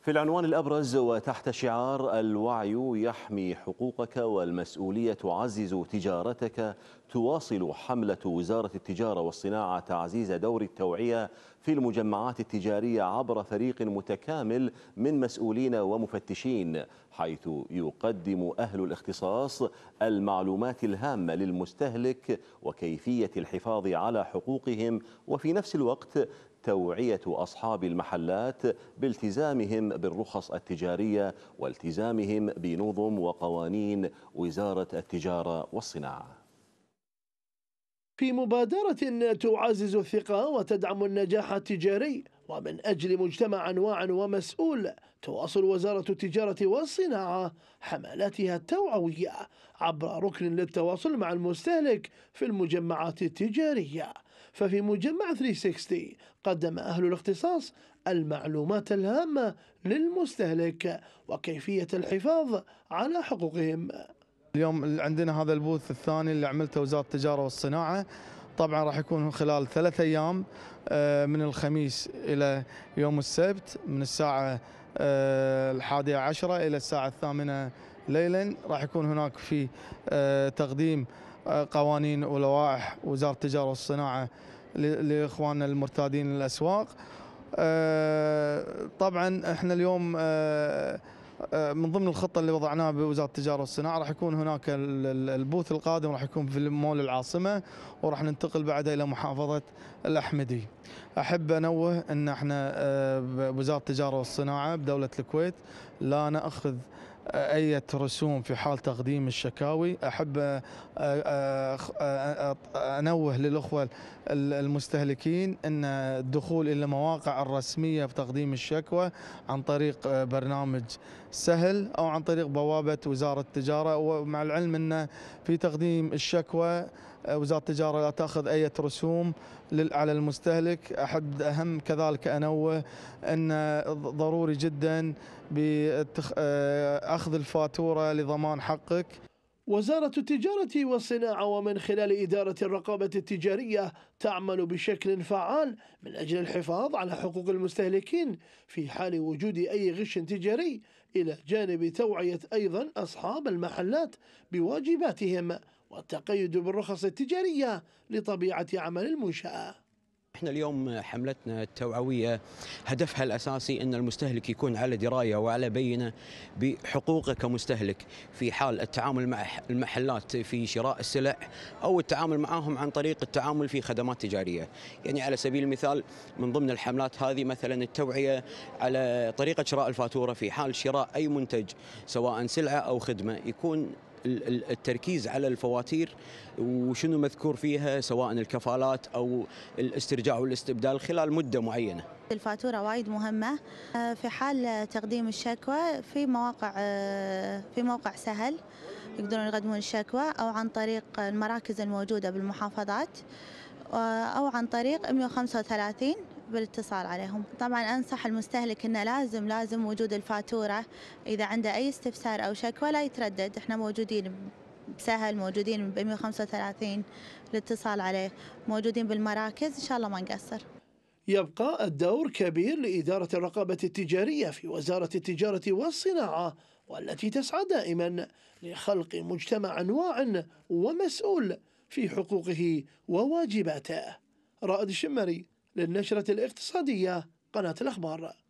في العنوان الأبرز وتحت شعار الوعي يحمي حقوقك والمسؤولية تعزز تجارتك تواصل حملة وزارة التجارة والصناعة تعزيز دور التوعية في المجمعات التجارية عبر فريق متكامل من مسؤولين ومفتشين حيث يقدم أهل الاختصاص المعلومات الهامة للمستهلك وكيفية الحفاظ على حقوقهم وفي نفس الوقت توعية أصحاب المحلات بالتزامهم بالرخص التجارية والتزامهم بنظم وقوانين وزارة التجارة والصناعة في مبادرة تعزز الثقة وتدعم النجاح التجاري ومن أجل مجتمع واعٍ ومسؤول تواصل وزارة التجارة والصناعة حملاتها التوعوية عبر ركن للتواصل مع المستهلك في المجمعات التجارية ففي مجمع 360 قدم أهل الاختصاص المعلومات الهامة للمستهلك وكيفية الحفاظ على حقوقهم اليوم عندنا هذا البوث الثاني اللي عملته وزارة التجارة والصناعة طبعا راح يكون خلال ثلاثة أيام آه، من الخميس إلى يوم السبت من الساعة آه، الحادية عشرة إلى الساعة الثامنة ليلا راح يكون هناك في آه، تقديم قوانين ولوائح وزارة التجارة والصناعة لإخواننا المرتادين للأسواق طبعا احنا اليوم آه، من ضمن الخطه اللي وضعناها بوزاره التجاره والصناعه راح يكون هناك البوث القادم راح يكون في مول العاصمه وراح ننتقل بعدها الى محافظه الاحمدي. احب انوه ان احنا آه، بوزاره التجاره والصناعه بدوله الكويت لا ناخذ أي رسوم في حال تقديم الشكاوي أحب آه، آه، آه، أنوه للأخوة المستهلكين أن الدخول إلى المواقع الرسمية في تقديم الشكوى عن طريق برنامج سهل أو عن طريق بوابة وزارة التجارة ومع العلم أن في تقديم الشكوى آه، وزارة التجارة لا تأخذ أي رسوم على المستهلك أحد أهم كذلك أنوه أن ضروري جدا بأخذ آه، الفاتورة لضمان حقك وزارة التجارة والصناعة ومن خلال إدارة الرقابة التجارية تعمل بشكل فعال من أجل الحفاظ على حقوق المستهلكين في حال وجود أي غش تجاري إلى جانب توعية أيضا أصحاب المحلات بواجباتهم والتقيد بالرخص التجارية لطبيعة عمل المنشأة احنا اليوم حملتنا التوعويه هدفها الاساسي ان المستهلك يكون على درايه وعلى بينه بحقوقه كمستهلك في حال التعامل مع المحلات في شراء السلع او التعامل معهم عن طريق التعامل في خدمات تجاريه، يعني على سبيل المثال من ضمن الحملات هذه مثلا التوعيه على طريقه شراء الفاتوره في حال شراء اي منتج سواء سلعه او خدمه يكون التركيز على الفواتير وشنو مذكور فيها سواء الكفالات او الاسترجاع والاستبدال خلال مده معينه. الفاتوره وايد مهمه آه، في حال تقديم الشكوى في مواقع آه، في موقع سهل يقدرون يقدمون الشكوى او عن طريق المراكز الموجوده بالمحافظات آه، او عن طريق 135 بالاتصال عليهم طبعا أنصح المستهلك أنه لازم لازم وجود الفاتورة إذا عنده أي استفسار أو شكوى لا يتردد إحنا موجودين بسهل موجودين ب 135 الاتصال عليه موجودين بالمراكز إن شاء الله ما نقصر يبقى الدور كبير لإدارة الرقابة التجارية في وزارة التجارة والصناعة والتي تسعى دائما لخلق مجتمع واع ومسؤول في حقوقه وواجباته رائد الشمري للنشرة الاقتصادية قناة الأخبار